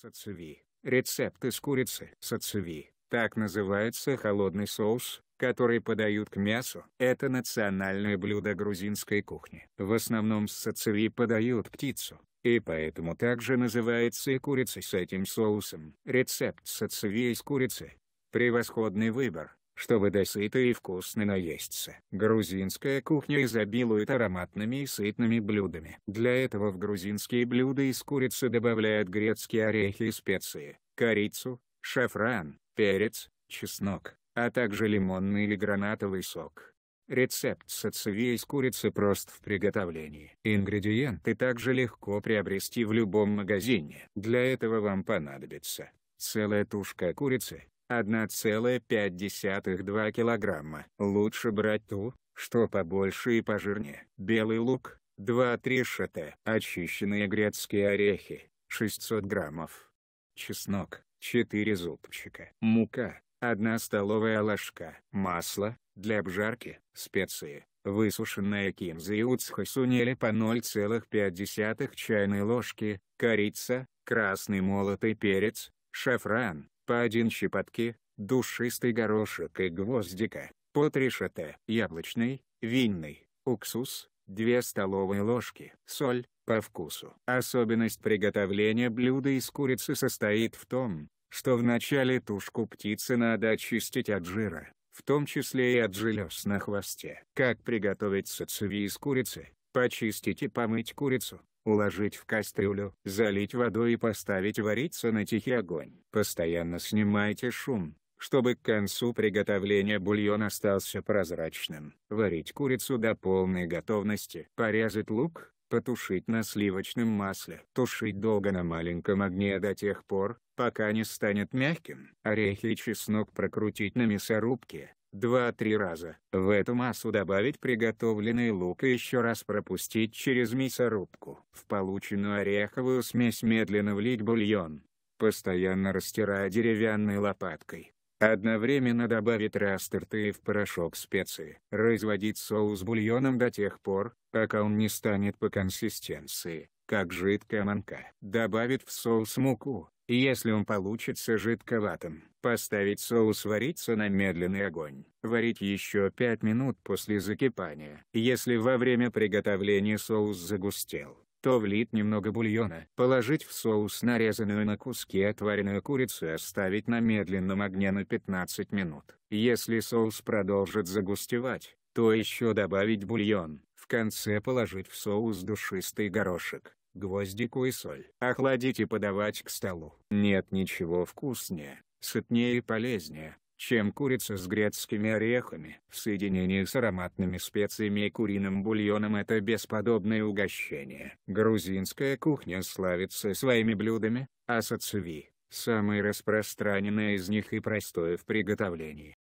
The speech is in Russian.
сацеви. Рецепт из курицы. Сацеви. Так называется холодный соус, который подают к мясу. Это национальное блюдо грузинской кухни. В основном с сацеви подают птицу, и поэтому также называется и курица с этим соусом. Рецепт сацеви из курицы. Превосходный выбор чтобы досыта и вкусно наесться. Грузинская кухня изобилует ароматными и сытными блюдами. Для этого в грузинские блюда из курицы добавляют грецкие орехи и специи, корицу, шафран, перец, чеснок, а также лимонный или гранатовый сок. Рецепт сацевии из курицы прост в приготовлении. Ингредиенты также легко приобрести в любом магазине. Для этого вам понадобится целая тушка курицы, 1,5-2 килограмма. Лучше брать ту, что побольше и пожирнее. Белый лук, 2-3 шата. Очищенные грецкие орехи, 600 граммов. Чеснок, 4 зубчика. Мука, 1 столовая ложка. Масло, для обжарки, специи. Высушенная кинза и уцхосунь или по 0,5 чайной ложки, корица, красный молотый перец, шафран, по один щепотки, душистый горошек и гвоздика, по три шата, яблочный, винный, уксус, 2 столовые ложки, соль, по вкусу. Особенность приготовления блюда из курицы состоит в том, что вначале тушку птицы надо очистить от жира, в том числе и от желез на хвосте. Как приготовить сацеви из курицы? Почистить и помыть курицу, уложить в кастрюлю, залить водой и поставить вариться на тихий огонь. Постоянно снимайте шум, чтобы к концу приготовления бульон остался прозрачным. Варить курицу до полной готовности. Порезать лук, потушить на сливочном масле. Тушить долго на маленьком огне до тех пор, пока не станет мягким. Орехи и чеснок прокрутить на мясорубке, 2-3 раза. В эту массу добавить приготовленный лук и еще раз пропустить через мясорубку. В полученную ореховую смесь медленно влить бульон. Постоянно растирая деревянной лопаткой. Одновременно добавить растырты в порошок специи. Разводить соус бульоном до тех пор, пока он не станет по консистенции, как жидкая манка. Добавить в соус муку, если он получится жидковатым, поставить соус вариться на медленный огонь. Варить еще 5 минут после закипания. Если во время приготовления соус загустел, то влить немного бульона, положить в соус нарезанную на куски отваренную курицу и оставить на медленном огне на 15 минут. Если соус продолжит загустевать, то еще добавить бульон, в конце положить в соус душистый горошек гвоздику и соль. Охладить и подавать к столу. Нет ничего вкуснее, сытнее и полезнее, чем курица с грецкими орехами. В соединении с ароматными специями и куриным бульоном это бесподобное угощение. Грузинская кухня славится своими блюдами, а сацеви – самое распространенное из них и простое в приготовлении.